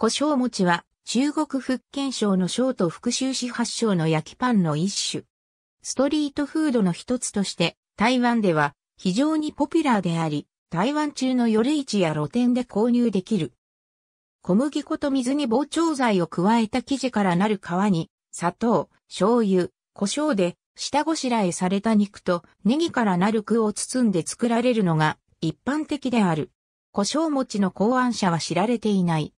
胡椒餅は中国福建省の省と福州市発祥の焼きパンの一種。ストリートフードの一つとして台湾では非常にポピュラーであり、台湾中の夜市や露店で購入できる。小麦粉と水に膨張剤を加えた生地からなる皮に、砂糖、醤油、胡椒で下ごしらえされた肉とネギからなる具を包んで作られるのが一般的である。胡椒餅の考案者は知られていない。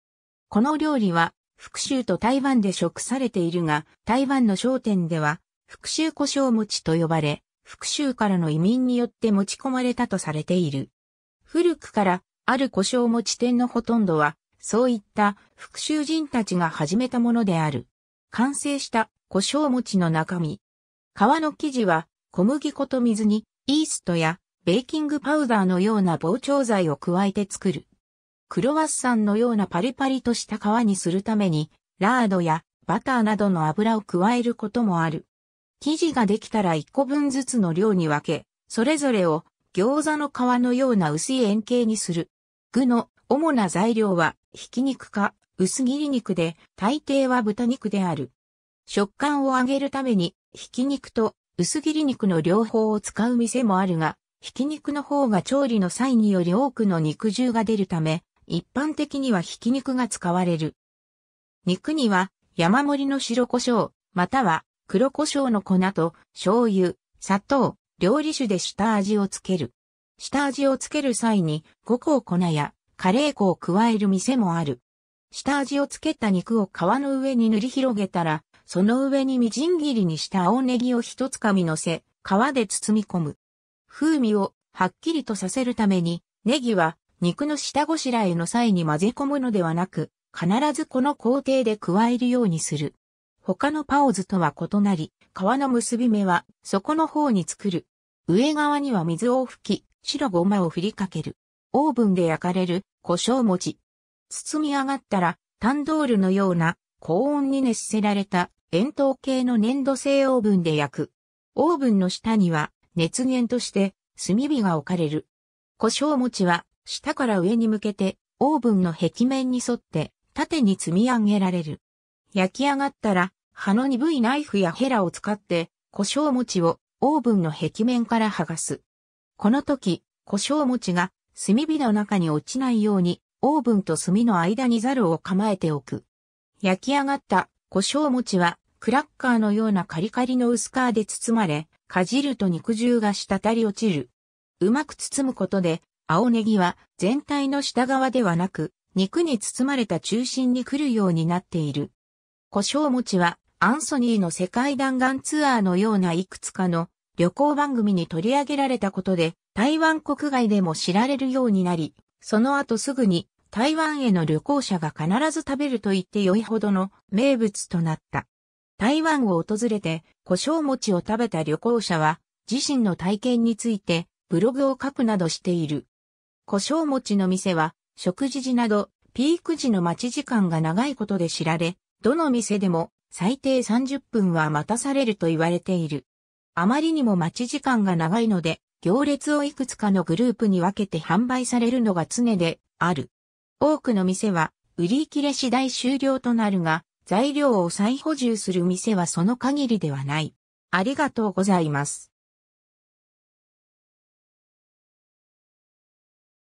この料理は、福州と台湾で食されているが、台湾の商店では、福州胡椒餅と呼ばれ、福州からの移民によって持ち込まれたとされている。古くから、ある胡椒餅店のほとんどは、そういった福州人たちが始めたものである。完成した胡椒餅の中身。皮の生地は小麦粉と水にイーストやベーキングパウダーのような膨張剤を加えて作る。クロワッサンのようなパリパリとした皮にするために、ラードやバターなどの油を加えることもある。生地ができたら1個分ずつの量に分け、それぞれを餃子の皮のような薄い円形にする。具の主な材料は、ひき肉か薄切り肉で、大抵は豚肉である。食感を上げるために、ひき肉と薄切り肉の両方を使う店もあるが、ひき肉の方が調理の際により多くの肉汁が出るため、一般的にはひき肉が使われる。肉には山盛りの白胡椒、または黒胡椒の粉と醤油、砂糖、料理酒で下味をつける。下味をつける際に五香粉やカレー粉を加える店もある。下味をつけた肉を皮の上に塗り広げたら、その上にみじん切りにした青ネギを一つかみ乗せ、皮で包み込む。風味をはっきりとさせるために、ネギは肉の下ごしらえの際に混ぜ込むのではなく、必ずこの工程で加えるようにする。他のパオズとは異なり、皮の結び目は底の方に作る。上側には水を吹き、白ごまを振りかける。オーブンで焼かれる胡椒餅。包み上がったら、タンドールのような高温に熱せられた円筒形の粘土製オーブンで焼く。オーブンの下には熱源として炭火が置かれる。胡椒餅は下から上に向けて、オーブンの壁面に沿って、縦に積み上げられる。焼き上がったら、刃の鈍いナイフやヘラを使って、胡椒餅をオーブンの壁面から剥がす。この時、胡椒餅が炭火の中に落ちないように、オーブンと炭の間にザルを構えておく。焼き上がった胡椒餅は、クラッカーのようなカリカリの薄皮で包まれ、かじると肉汁が滴り落ちる。うまく包むことで、青ネギは全体の下側ではなく、肉に包まれた中心に来るようになっている。胡椒餅はアンソニーの世界弾丸ツアーのようないくつかの旅行番組に取り上げられたことで台湾国外でも知られるようになり、その後すぐに台湾への旅行者が必ず食べると言って良いほどの名物となった。台湾を訪れて胡椒餅を食べた旅行者は自身の体験についてブログを書くなどしている。胡椒餅の店は、食事時など、ピーク時の待ち時間が長いことで知られ、どの店でも最低30分は待たされると言われている。あまりにも待ち時間が長いので、行列をいくつかのグループに分けて販売されるのが常である。多くの店は、売り切れ次第終了となるが、材料を再補充する店はその限りではない。ありがとうございます。